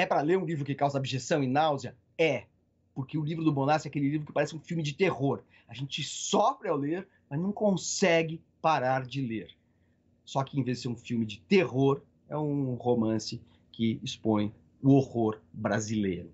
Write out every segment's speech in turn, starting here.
É para ler um livro que causa objeção e náusea? É, porque o livro do Bonassi é aquele livro que parece um filme de terror. A gente sofre ao ler, mas não consegue parar de ler. Só que em vez de ser um filme de terror, é um romance que expõe o horror brasileiro.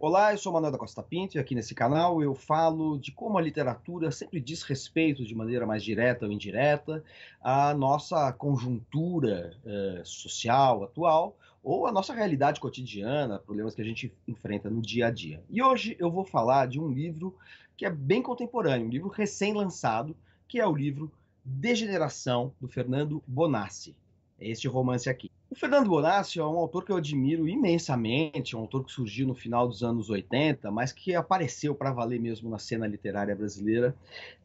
Olá, eu sou Manuel da Costa Pinto e aqui nesse canal eu falo de como a literatura sempre diz respeito, de maneira mais direta ou indireta, à nossa conjuntura eh, social atual, ou a nossa realidade cotidiana, problemas que a gente enfrenta no dia a dia. E hoje eu vou falar de um livro que é bem contemporâneo, um livro recém-lançado, que é o livro Degeneração, do Fernando Bonassi este romance aqui. O Fernando Bonaccio é um autor que eu admiro imensamente, um autor que surgiu no final dos anos 80, mas que apareceu para valer mesmo na cena literária brasileira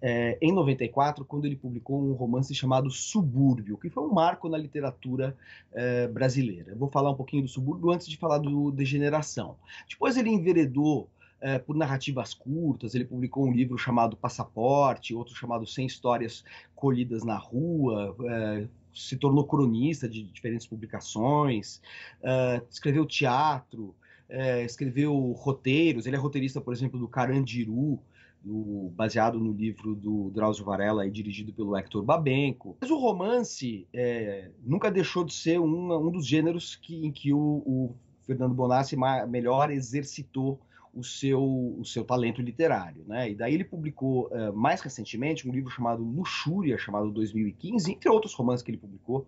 é, em 94, quando ele publicou um romance chamado Subúrbio, que foi um marco na literatura é, brasileira. Eu vou falar um pouquinho do Subúrbio antes de falar do Degeneração. Depois ele enveredou é, por narrativas curtas. Ele publicou um livro chamado Passaporte, outro chamado 100 Histórias Colhidas na Rua. É, se tornou cronista de diferentes publicações, uh, escreveu teatro, uh, escreveu roteiros. Ele é roteirista, por exemplo, do Carandiru, do, baseado no livro do Drauzio Varela e dirigido pelo Hector Babenco. Mas o romance é, nunca deixou de ser um, um dos gêneros que, em que o, o Fernando Bonassi melhor exercitou o seu, o seu talento literário. Né? E daí ele publicou uh, mais recentemente um livro chamado Luxúria, chamado 2015, entre outros romances que ele publicou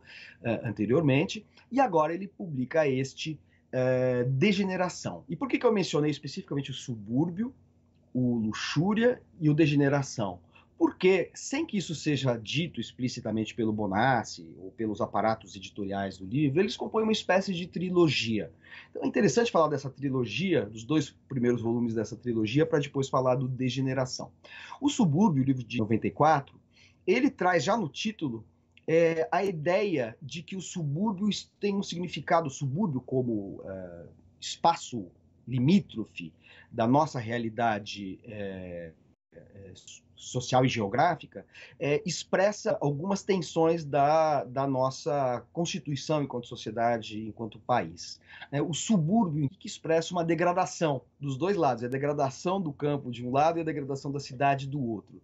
uh, anteriormente, e agora ele publica este uh, Degeneração. E por que, que eu mencionei especificamente o Subúrbio, o Luxúria e o Degeneração? porque, sem que isso seja dito explicitamente pelo Bonassi ou pelos aparatos editoriais do livro, eles compõem uma espécie de trilogia. Então é interessante falar dessa trilogia, dos dois primeiros volumes dessa trilogia, para depois falar do Degeneração. O Subúrbio, o livro de 94, ele traz já no título é, a ideia de que o subúrbio tem um significado, o subúrbio como é, espaço limítrofe da nossa realidade. É, é, social e geográfica, é, expressa algumas tensões da, da nossa constituição enquanto sociedade, enquanto país. É, o subúrbio que expressa uma degradação dos dois lados, é a degradação do campo de um lado e a degradação da cidade do outro.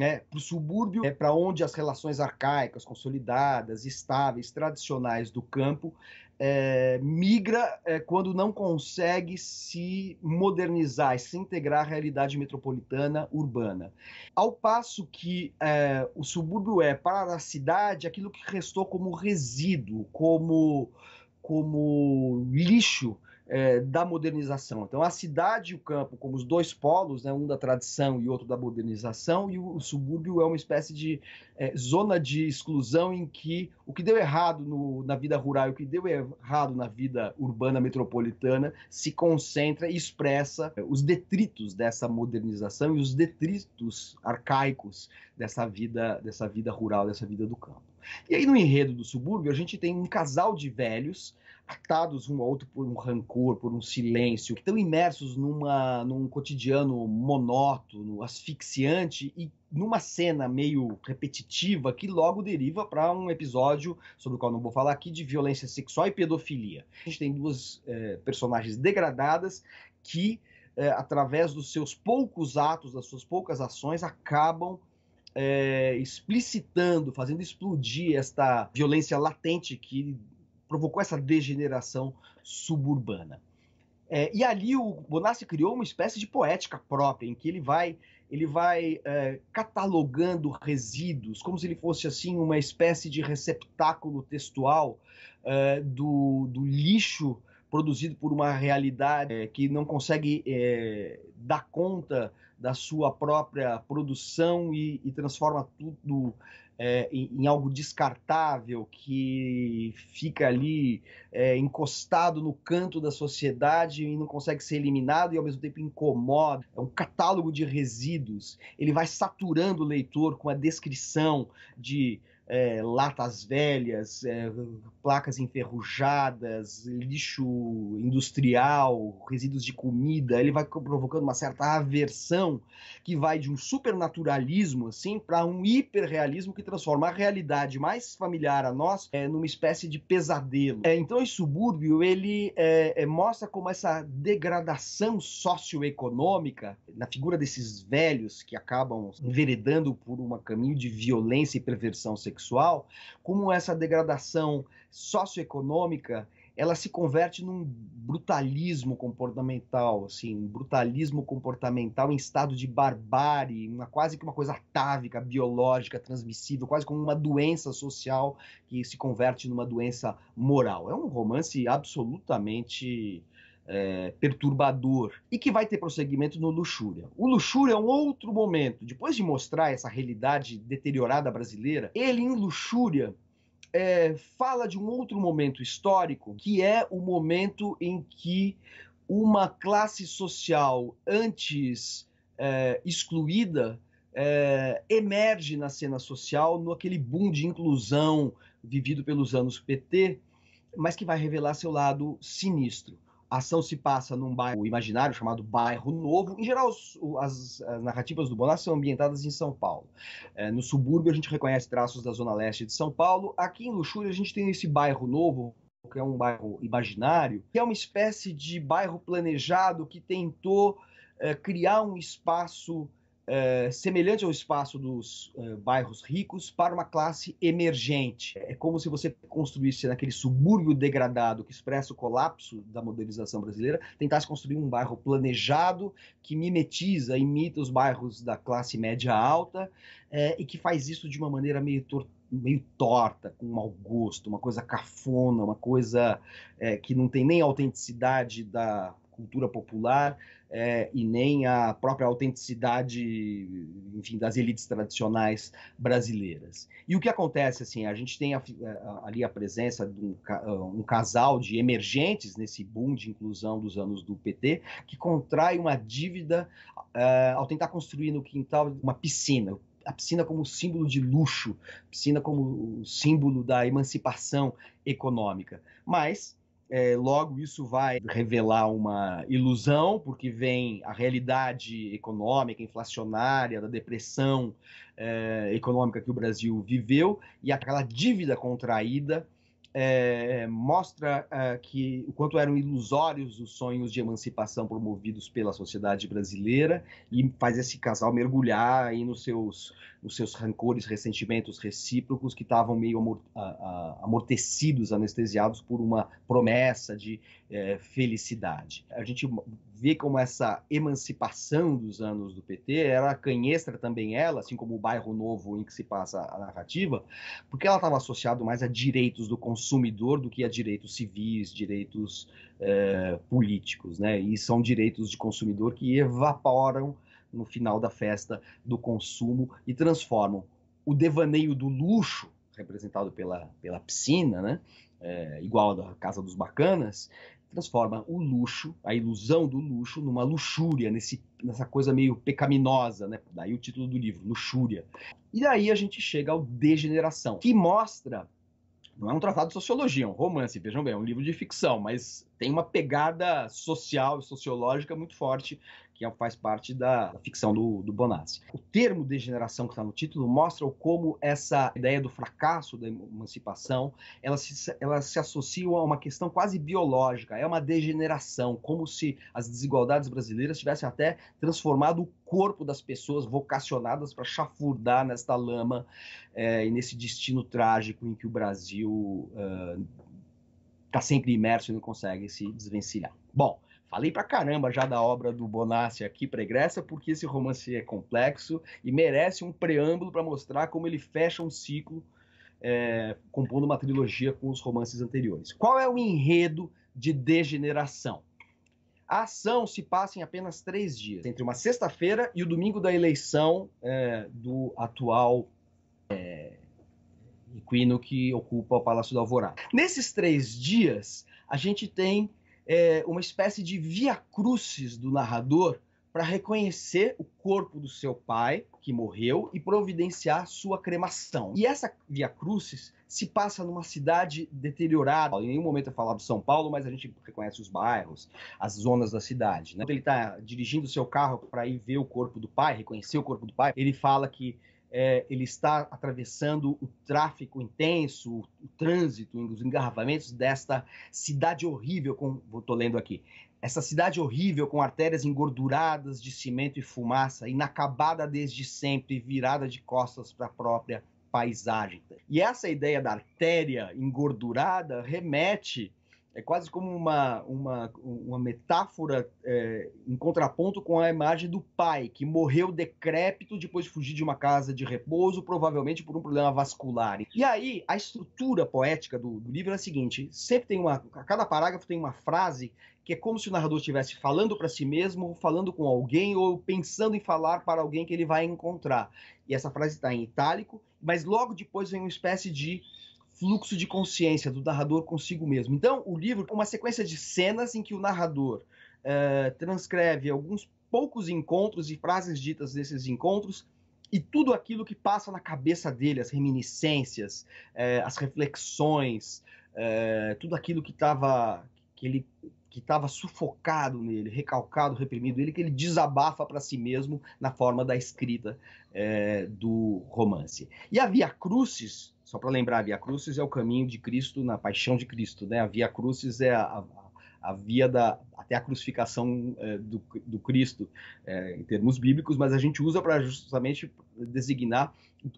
É, para o subúrbio, é para onde as relações arcaicas, consolidadas, estáveis, tradicionais do campo é, migra é, quando não consegue se modernizar e se integrar à realidade metropolitana urbana. Ao passo que é, o subúrbio é, para a cidade, aquilo que restou como resíduo, como, como lixo é, da modernização. Então, a cidade e o campo, como os dois polos, né, um da tradição e outro da modernização, e o, o subúrbio é uma espécie de é, zona de exclusão em que o que deu errado no, na vida rural e o que deu errado na vida urbana metropolitana se concentra e expressa é, os detritos dessa modernização e os detritos arcaicos dessa vida, dessa vida rural, dessa vida do campo. E aí, no enredo do subúrbio, a gente tem um casal de velhos atados um ao outro por um rancor, por um silêncio, que estão imersos numa, num cotidiano monótono, asfixiante e numa cena meio repetitiva que logo deriva para um episódio sobre o qual não vou falar aqui de violência sexual e pedofilia. A gente tem duas é, personagens degradadas que, é, através dos seus poucos atos, das suas poucas ações, acabam é, explicitando, fazendo explodir esta violência latente que provocou essa degeneração suburbana. É, e ali o Bonassi criou uma espécie de poética própria, em que ele vai, ele vai é, catalogando resíduos, como se ele fosse assim uma espécie de receptáculo textual é, do, do, lixo produzido por uma realidade é, que não consegue é, dar conta da sua própria produção e, e transforma tudo é, em, em, algo descartável que fica ali é, encostado no canto da sociedade e não consegue ser eliminado e ao mesmo tempo incomoda. É um catálogo de resíduos. Ele vai saturando o leitor com a descrição de é, latas velhas, é, placas enferrujadas, lixo industrial, resíduos de comida, ele vai provocando uma certa aversão que vai de um supernaturalismo assim para um hiperrealismo que transforma a realidade mais familiar a nós é, numa espécie de pesadelo. É, então, o subúrbio ele é, é, mostra como essa degradação socioeconômica na figura desses velhos que acabam enveredando por um caminho de violência e perversão sexual sexual, como essa degradação socioeconômica ela se converte num brutalismo comportamental, assim, um brutalismo comportamental em estado de barbárie, uma quase que uma coisa atávica, biológica, transmissível, quase como uma doença social que se converte numa doença moral. É um romance absolutamente é, perturbador e que vai ter prosseguimento no Luxúria. O Luxúria é um outro momento, depois de mostrar essa realidade deteriorada brasileira, ele em Luxúria é, fala de um outro momento histórico, que é o momento em que uma classe social antes é, excluída é, emerge na cena social, no aquele boom de inclusão vivido pelos anos PT, mas que vai revelar seu lado sinistro. A ação se passa num bairro imaginário chamado Bairro Novo. Em geral, as, as, narrativas do Bonassi são ambientadas em São Paulo. É, no subúrbio, a gente reconhece traços da Zona Leste de São Paulo. Aqui em Luxúria, a gente tem esse Bairro Novo, que é um bairro imaginário, que é uma espécie de bairro planejado que tentou é, criar um espaço é, semelhante ao espaço dos é, bairros ricos para uma classe emergente. É como se você construísse naquele subúrbio degradado que expressa o colapso da modernização brasileira, tentasse construir um bairro planejado que mimetiza, imita os bairros da classe média alta é, e que faz isso de uma maneira meio torta meio torta, com mau gosto, uma coisa cafona, uma coisa é, que não tem nem autenticidade da cultura popular é, e nem a própria autenticidade, enfim, das elites tradicionais brasileiras. E o que acontece, assim, a gente tem a, eh, a, ali a presença de um, um, casal de emergentes nesse boom de inclusão dos anos do PT, que contrai uma dívida uh, ao tentar construir no quintal uma piscina, a piscina como símbolo de luxo, piscina como símbolo da emancipação econômica. Mas é, logo, isso vai revelar uma ilusão, porque vem a realidade econômica, inflacionária, da depressão é, econômica que o Brasil viveu e aquela dívida contraída. É, mostra é, que o quanto eram ilusórios os sonhos de emancipação promovidos pela sociedade brasileira e faz esse casal mergulhar aí nos seus os seus rancores, ressentimentos recíprocos que estavam meio amor, a, a, amortecidos, anestesiados por uma promessa de é, felicidade. A gente vê como essa emancipação dos anos do PT era canhestra também ela, assim como o bairro novo em que se passa a narrativa, porque ela estava associada mais a direitos do consumidor do que a direitos civis, direitos é, políticos, né? E são direitos de consumidor que evaporam no final da festa do consumo e transformam o devaneio do luxo, representado pela, pela piscina, né? É, igual a da Casa dos Bacanas, transforma o luxo, a ilusão do luxo, numa luxúria, nesse, nessa coisa meio pecaminosa, né? Daí o título do livro, Luxúria. E daí a gente chega ao Degeneração, que mostra não é um tratado de sociologia, é um romance, vejam bem, é um livro de ficção, mas tem uma pegada social e sociológica muito forte é que faz parte da ficção do, do Bonassi. O termo degeneração que está no título mostra como essa ideia do fracasso da emancipação, ela se, ela se associa a uma questão quase biológica, é uma degeneração, como se as desigualdades brasileiras tivessem até transformado o corpo das pessoas vocacionadas para chafurdar nesta lama é, e nesse destino trágico em que o Brasil está uh, sempre imerso e não consegue se desvencilhar. Bom, Falei pra caramba já da obra do Bonassi aqui, Pregressa, porque esse romance é complexo e merece um preâmbulo para mostrar como ele fecha um ciclo, é, compondo uma trilogia com os romances anteriores. Qual é o enredo de degeneração? A ação se passa em apenas três dias, entre uma sexta-feira e o domingo da eleição é, do atual é, equino que ocupa o Palácio do Alvorada. Nesses três dias, a gente tem é, uma espécie de via crucis do narrador para reconhecer o corpo do seu pai, que morreu, e providenciar sua cremação. E essa Via Crucis se passa numa cidade deteriorada. Em nenhum momento é falado São Paulo, mas a gente reconhece os bairros, as zonas da cidade. Né? Quando ele está dirigindo seu carro para ir ver o corpo do pai, reconhecer o corpo do pai, ele fala que é, ele está atravessando o tráfico intenso, o, o trânsito, os engarrafamentos desta cidade horrível, como estou lendo aqui. Essa cidade horrível com artérias engorduradas de cimento e fumaça, inacabada desde sempre, virada de costas para a própria paisagem. E essa ideia da artéria engordurada remete é quase como uma, uma, uma metáfora é, em contraponto com a imagem do pai, que morreu decrépito depois de fugir de uma casa de repouso, provavelmente por um problema vascular. E aí, a estrutura poética do, do livro é a seguinte: sempre tem uma. A cada parágrafo tem uma frase que é como se o narrador estivesse falando para si mesmo, falando com alguém ou pensando em falar para alguém que ele vai encontrar. E essa frase está em itálico, mas logo depois vem uma espécie de fluxo de consciência do narrador consigo mesmo. Então, o livro é uma sequência de cenas em que o narrador uh, transcreve alguns poucos encontros e frases ditas desses encontros e tudo aquilo que passa na cabeça dele, as reminiscências, uh, as reflexões, uh, tudo aquilo que estava que ele que estava sufocado nele, recalcado, reprimido, ele que ele desabafa para si mesmo na forma da escrita do romance. E a Via Crucis só para lembrar, a Via Crucis é o caminho de Cristo na paixão de Cristo, né? A Via Crucis é a, a, a via da até a crucificação é, do, do, Cristo, é, em termos bíblicos, mas a gente usa para justamente designar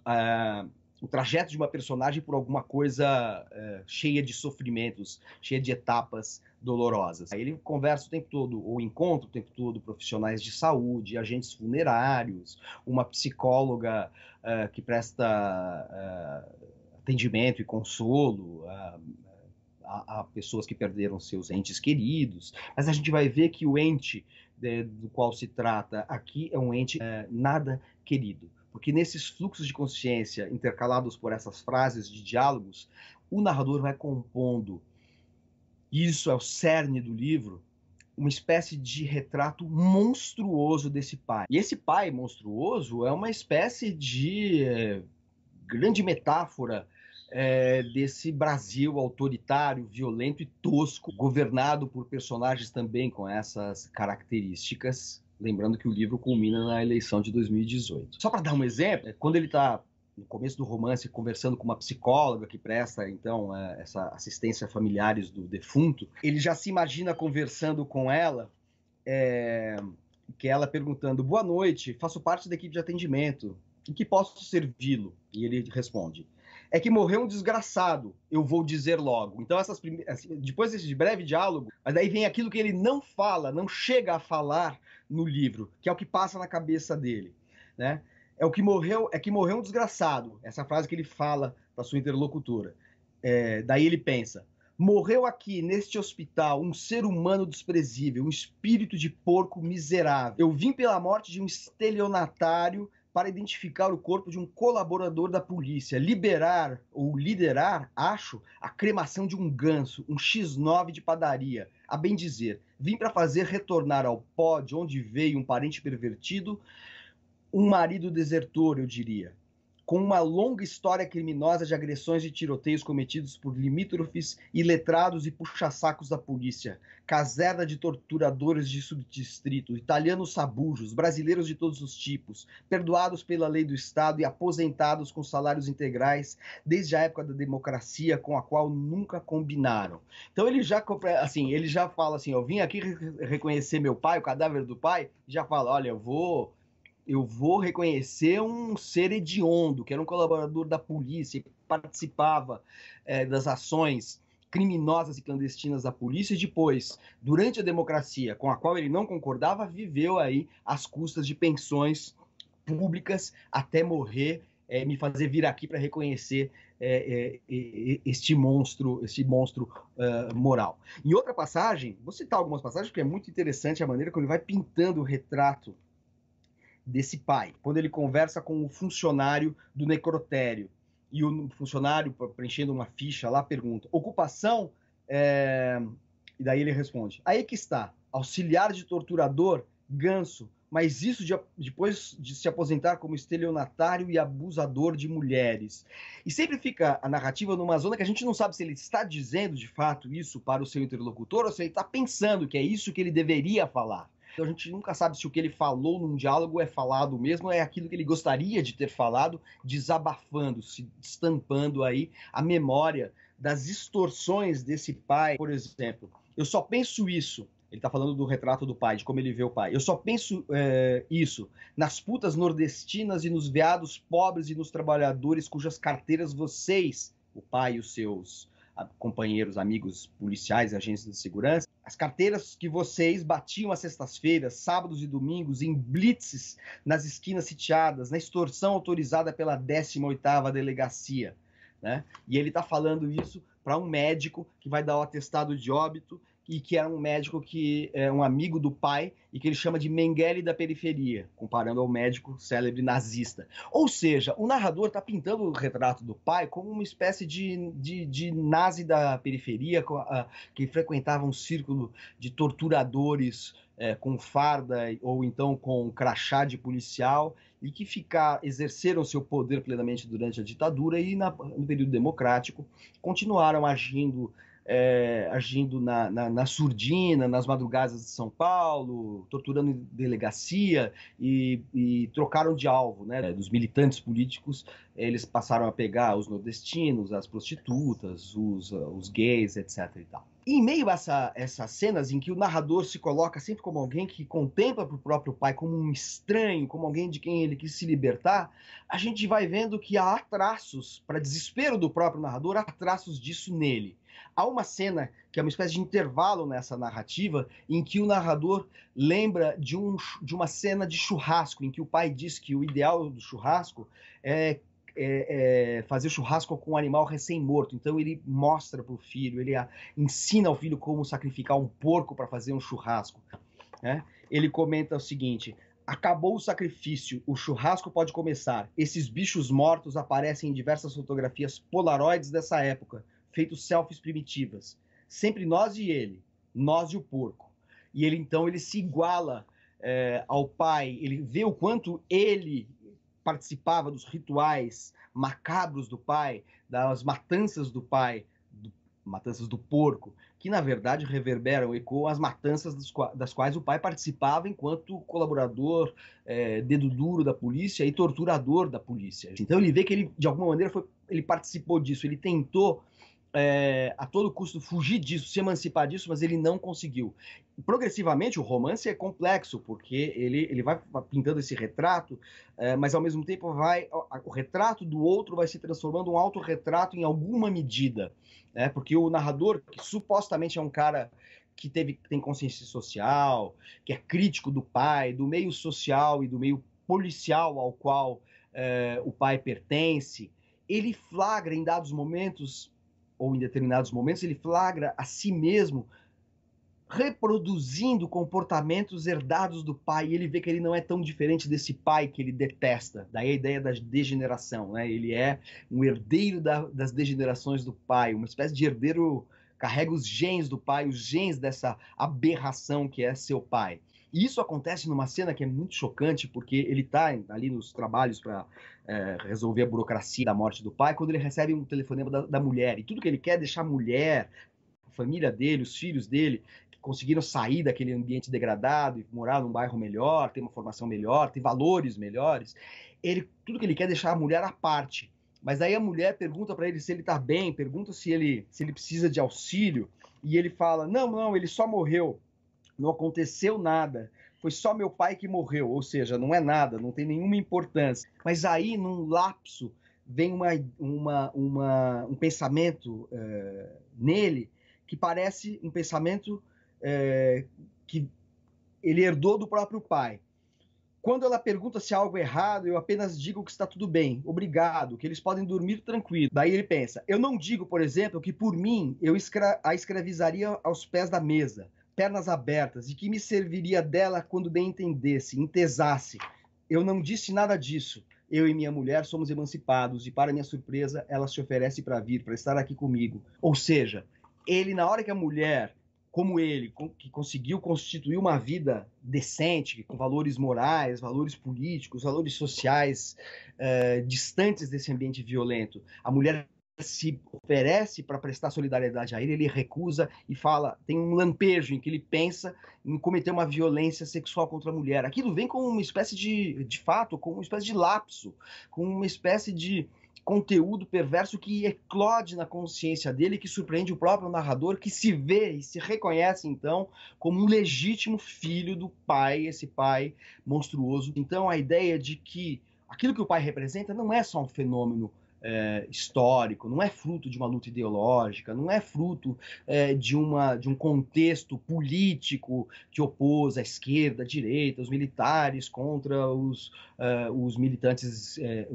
é, o trajeto de uma personagem por alguma coisa é, cheia de sofrimentos, cheia de etapas dolorosas. Aí ele conversa o tempo todo, ou encontra o tempo todo profissionais de saúde, agentes funerários, uma psicóloga é, que presta atendimento e consolo a, a, a, pessoas que perderam seus entes queridos. Mas a gente vai ver que o ente é, do qual se trata aqui é um ente é, nada querido. Porque nesses fluxos de consciência intercalados por essas frases de diálogos, o narrador vai compondo, isso é o cerne do livro, uma espécie de retrato monstruoso desse pai. E esse pai monstruoso é uma espécie de é, grande metáfora é, desse Brasil autoritário, violento e tosco, governado por personagens também com essas características. Lembrando que o livro culmina na eleição de 2018. Só para dar um exemplo, é, quando ele está no começo do romance conversando com uma psicóloga que presta então é, essa assistência a familiares do defunto, ele já se imagina conversando com ela. É, que ela perguntando: Boa noite, faço parte da equipe de atendimento, em que posso servi-lo? E ele responde: é que morreu um desgraçado, eu vou dizer logo. Então, essas prime... assim, depois desse breve diálogo, mas daí vem aquilo que ele não fala, não chega a falar no livro, que é o que passa na cabeça dele, né? É o que morreu, é que morreu um desgraçado. Essa frase que ele fala para sua interlocutora. É, daí ele pensa: morreu aqui neste hospital um ser humano desprezível, um espírito de porco miserável. Eu vim pela morte de um estelionatário para identificar o corpo de um colaborador da polícia, liberar ou liderar, acho, a cremação de um ganso, um X9 de padaria. A bem dizer, vim para fazer retornar ao pó de onde veio um parente pervertido, um marido desertor, eu diria com uma longa história criminosa de agressões e tiroteios cometidos por limítrofes, iletrados e puxa-sacos da polícia, caserna de torturadores de subdistrito, italianos sabujos, brasileiros de todos os tipos, perdoados pela lei do Estado e aposentados com salários integrais desde a época da democracia, com a qual nunca combinaram. Então ele já assim, ele já fala assim, eu vim aqui reconhecer meu pai, o cadáver do pai, já fala, olha, eu vou eu vou reconhecer um ser hediondo, que era um colaborador da polícia, que participava é, das ações criminosas e clandestinas da polícia, e depois, durante a democracia, com a qual ele não concordava, viveu aí às custas de pensões públicas até morrer, é, me fazer vir aqui para reconhecer é, este monstro, este monstro uh, moral. Em outra passagem, vou citar algumas passagens porque é muito interessante a maneira como ele vai pintando o retrato desse pai. Quando ele conversa com o funcionário do necrotério e o funcionário preenchendo uma ficha lá pergunta: ocupação? É... E daí ele responde: aí que está, auxiliar de torturador, ganso. Mas isso de, depois de se aposentar como estelionatário e abusador de mulheres. E sempre fica a narrativa numa zona que a gente não sabe se ele está dizendo de fato isso para o seu interlocutor ou se ele está pensando que é isso que ele deveria falar. Então a gente nunca sabe se o que ele falou num diálogo é falado mesmo, é aquilo que ele gostaria de ter falado, desabafando, se estampando aí a memória das distorções desse pai, por exemplo. Eu só penso isso. Ele está falando do retrato do pai, de como ele vê o pai. Eu só penso é, isso nas putas nordestinas e nos veados pobres e nos trabalhadores cujas carteiras vocês, o pai e os seus ah, companheiros, amigos policiais, agentes de segurança, as carteiras que vocês batiam às sextas-feiras, sábados e domingos em blitzes nas esquinas sitiadas, na extorsão autorizada pela 18ª Delegacia. Né? E ele está falando isso para um médico que vai dar o atestado de óbito e que era um médico que é um amigo do pai e que ele chama de Mengele da periferia, comparando ao médico célebre nazista. Ou seja, o narrador está pintando o retrato do pai como uma espécie de, de, de nazi da periferia que frequentava um círculo de torturadores é, com farda ou então com crachá de policial e que ficar, exerceram seu poder plenamente durante a ditadura e na, no período democrático continuaram agindo é, agindo na, na, na, surdina, nas madrugadas de São Paulo, torturando delegacia e, e trocaram de alvo, né? Dos militantes políticos, eles passaram a pegar os nordestinos, as prostitutas, os, os gays, etc. E tal em meio a essa, essas cenas em que o narrador se coloca sempre como alguém que contempla para o próprio pai como um estranho, como alguém de quem ele quis se libertar, a gente vai vendo que há traços, para desespero do próprio narrador, há traços disso nele. Há uma cena que é uma espécie de intervalo nessa narrativa em que o narrador lembra de, um, de uma cena de churrasco, em que o pai diz que o ideal do churrasco é é, é, fazer churrasco com um animal recém-morto. Então ele mostra para o filho, ele a, ensina ao filho como sacrificar um porco para fazer um churrasco. Né? Ele comenta o seguinte: Acabou o sacrifício, o churrasco pode começar. Esses bichos mortos aparecem em diversas fotografias polaroides dessa época, feitos selfies primitivas. Sempre nós e ele, nós e o porco. E ele então ele se iguala é, ao pai, ele vê o quanto ele participava dos rituais macabros do pai, das matanças do pai, do, matanças do porco, que na verdade reverberam, ecoam as matanças das, das quais o pai participava enquanto colaborador, é, dedo duro da polícia e torturador da polícia. Então ele vê que ele, de alguma maneira, foi, ele participou disso, ele tentou é, a todo custo fugir disso, se emancipar disso, mas ele não conseguiu. Progressivamente, o romance é complexo, porque ele, ele vai pintando esse retrato, é, mas ao mesmo tempo vai o retrato do outro vai se transformando um autorretrato em alguma medida. Né? Porque o narrador, que supostamente é um cara que teve, tem consciência social, que é crítico do pai, do meio social e do meio policial ao qual é, o pai pertence, ele flagra em dados momentos ou em determinados momentos, ele flagra a si mesmo reproduzindo comportamentos herdados do pai, e ele vê que ele não é tão diferente desse pai que ele detesta. Daí a ideia da degeneração, né? Ele é um herdeiro da, das degenerações do pai, uma espécie de herdeiro carrega os genes do pai, os genes dessa aberração que é seu pai. Isso acontece numa cena que é muito chocante, porque ele está ali nos trabalhos para é, resolver a burocracia da morte do pai, quando ele recebe um telefonema da, da mulher. E tudo que ele quer é deixar a mulher, a família dele, os filhos dele, que conseguiram sair daquele ambiente degradado e morar num bairro melhor, ter uma formação melhor, ter valores melhores. Ele, tudo que ele quer é deixar a mulher à parte. Mas aí a mulher pergunta para ele se ele está bem, pergunta se ele, se ele precisa de auxílio, e ele fala: "Não, não, ele só morreu" não aconteceu nada. Foi só meu pai que morreu, ou seja, não é nada, não tem nenhuma importância. Mas aí, num lapso, vem uma, uma, uma um pensamento é, nele que parece um pensamento é, que ele herdou do próprio pai. Quando ela pergunta se há algo errado, eu apenas digo que está tudo bem, obrigado, que eles podem dormir tranquilo. Daí ele pensa: eu não digo, por exemplo, que por mim eu a escravizaria aos pés da mesa pernas abertas, e que me serviria dela quando bem entendesse, entesasse. Eu não disse nada disso. Eu e minha mulher somos emancipados e, para minha surpresa, ela se oferece para vir, para estar aqui comigo. Ou seja, ele, na hora que a mulher, como ele, que conseguiu constituir uma vida decente, com valores morais, valores políticos, valores sociais, eh, distantes desse ambiente violento, a mulher se oferece para prestar solidariedade a ele, ele recusa e fala, tem um lampejo em que ele pensa em cometer uma violência sexual contra a mulher. Aquilo vem com uma espécie de, de fato, com uma espécie de lapso, com uma espécie de conteúdo perverso que eclode na consciência dele, que surpreende o próprio narrador, que se vê e se reconhece então como um legítimo filho do pai, esse pai monstruoso. Então a ideia de que aquilo que o pai representa não é só um fenômeno é, histórico, não é fruto de uma luta ideológica, não é fruto é, de, uma, de um contexto político que opôs a esquerda, a direita, os militares contra os, uh, os militantes é,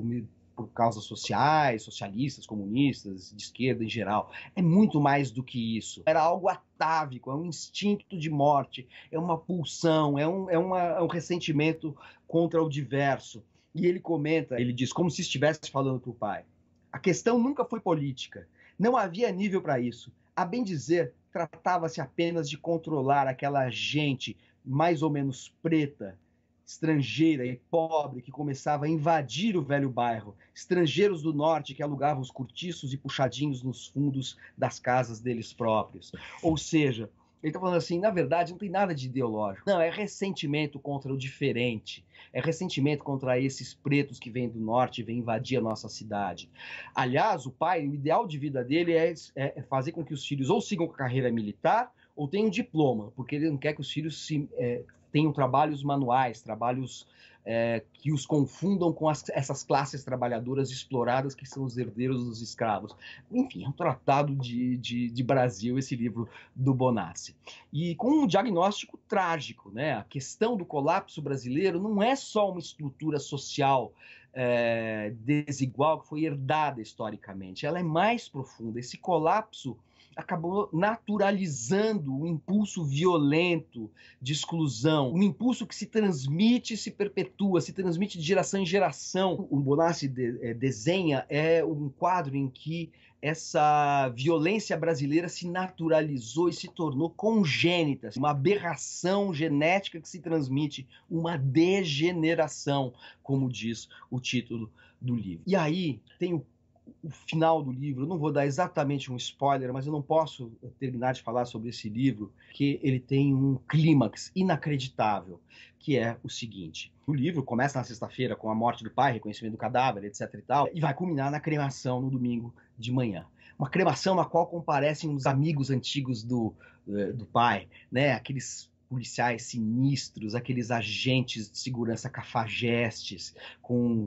por causas sociais, socialistas, comunistas, de esquerda em geral. É muito mais do que isso. Era algo atávico, é um instinto de morte, é uma pulsão, é um, é uma, é um ressentimento contra o diverso. E ele comenta, ele diz, como se estivesse falando para o pai. A questão nunca foi política. Não havia nível para isso. A bem dizer, tratava-se apenas de controlar aquela gente mais ou menos preta, estrangeira e pobre que começava a invadir o velho bairro, estrangeiros do norte que alugavam os cortiços e puxadinhos nos fundos das casas deles próprios. Ou seja, ele está falando assim, na verdade, não tem nada de ideológico. Não, é ressentimento contra o diferente. É ressentimento contra esses pretos que vêm do norte e vêm invadir a nossa cidade. Aliás, o pai, o ideal de vida dele é, é, é fazer com que os filhos ou sigam com a carreira militar ou tenham um diploma, porque ele não quer que os filhos se, é, tenham trabalhos manuais, trabalhos é, que os confundam com as, essas classes trabalhadoras exploradas que são os herdeiros dos escravos. Enfim, é um tratado de, de, de Brasil esse livro do Bonassi. E com um diagnóstico trágico, né? A questão do colapso brasileiro não é só uma estrutura social é, desigual que foi herdada historicamente, ela é mais profunda. Esse colapso acabou naturalizando o impulso violento de exclusão, um impulso que se transmite, se perpetua, se transmite de geração em geração. O Bonassi de, é, desenha é um quadro em que essa violência brasileira se naturalizou e se tornou congênita, assim, uma aberração genética que se transmite, uma degeneração, como diz o título do livro. E aí tem o o final do livro. Eu não vou dar exatamente um spoiler, mas eu não posso terminar de falar sobre esse livro, que ele tem um clímax inacreditável, que é o seguinte. O livro começa na sexta-feira com a morte do pai, reconhecimento do cadáver, etc e tal, e vai culminar na cremação no domingo de manhã. Uma cremação na qual comparecem os amigos antigos do, eh, do pai, né? Aqueles policiais sinistros, aqueles agentes de segurança cafajestes com,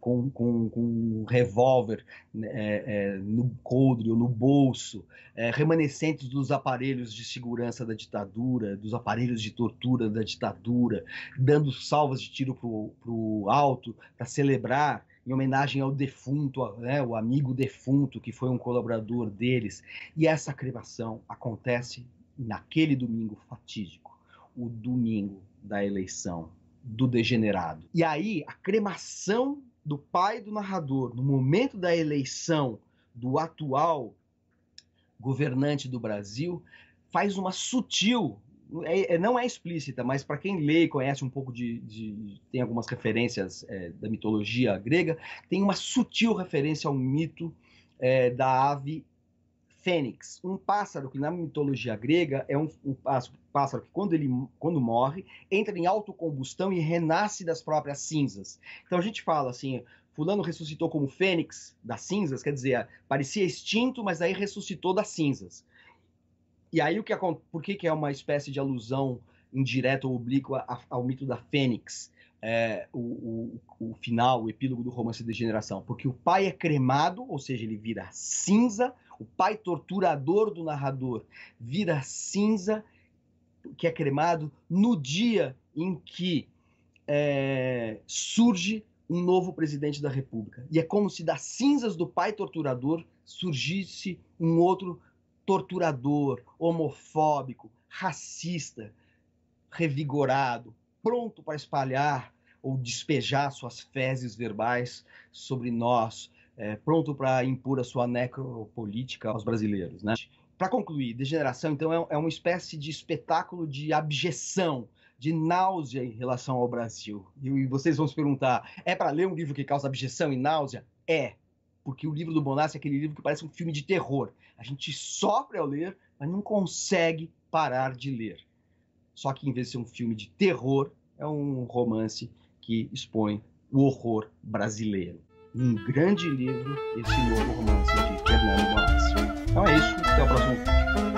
com, com, com um revólver né, é, é, no coldre ou no bolso, é, remanescentes dos aparelhos de segurança da ditadura, dos aparelhos de tortura da ditadura, dando salvas de tiro para o alto para celebrar em homenagem ao defunto, né, o amigo defunto que foi um colaborador deles. E essa cremação acontece naquele domingo fatídico o domingo da eleição do degenerado. E aí, a cremação do pai do narrador no momento da eleição do atual governante do Brasil faz uma sutil é, é, não é explícita, mas para quem lê e conhece um pouco de, de tem algumas referências é, da mitologia grega, tem uma sutil referência ao mito é, da ave fênix, um pássaro que na mitologia grega é um, um, pássaro que quando ele quando morre entra em autocombustão e renasce das próprias cinzas. Então a gente fala assim, fulano ressuscitou como fênix das cinzas, quer dizer, parecia extinto, mas aí ressuscitou das cinzas. E aí o que por que, que é uma espécie de alusão indireta ou oblíqua ao mito da fênix? É, o, o, o final, o epílogo do romance de Degeneração, porque o pai é cremado, ou seja, ele vira cinza, o pai torturador do narrador, vira cinza, que é cremado, no dia em que é, surge um novo presidente da República. E é como se das cinzas do pai torturador surgisse um outro torturador, homofóbico, racista, revigorado, pronto para espalhar ou despejar suas fezes verbais sobre nós, é, pronto para impor a sua necropolítica aos brasileiros, né? Para concluir, degeneração, então, é, é uma espécie de espetáculo de abjeção, de náusea em relação ao Brasil. E vocês vão se perguntar: é para ler um livro que causa abjeção e náusea? É, porque o livro do Bonassi é aquele livro que parece um filme de terror. A gente sofre ao ler, mas não consegue parar de ler. Só que em vez de ser um filme de terror, é um romance que expõe o horror brasileiro um grande livro, esse novo romance de Fernando Balassi. Então é isso, até o próximo vídeo.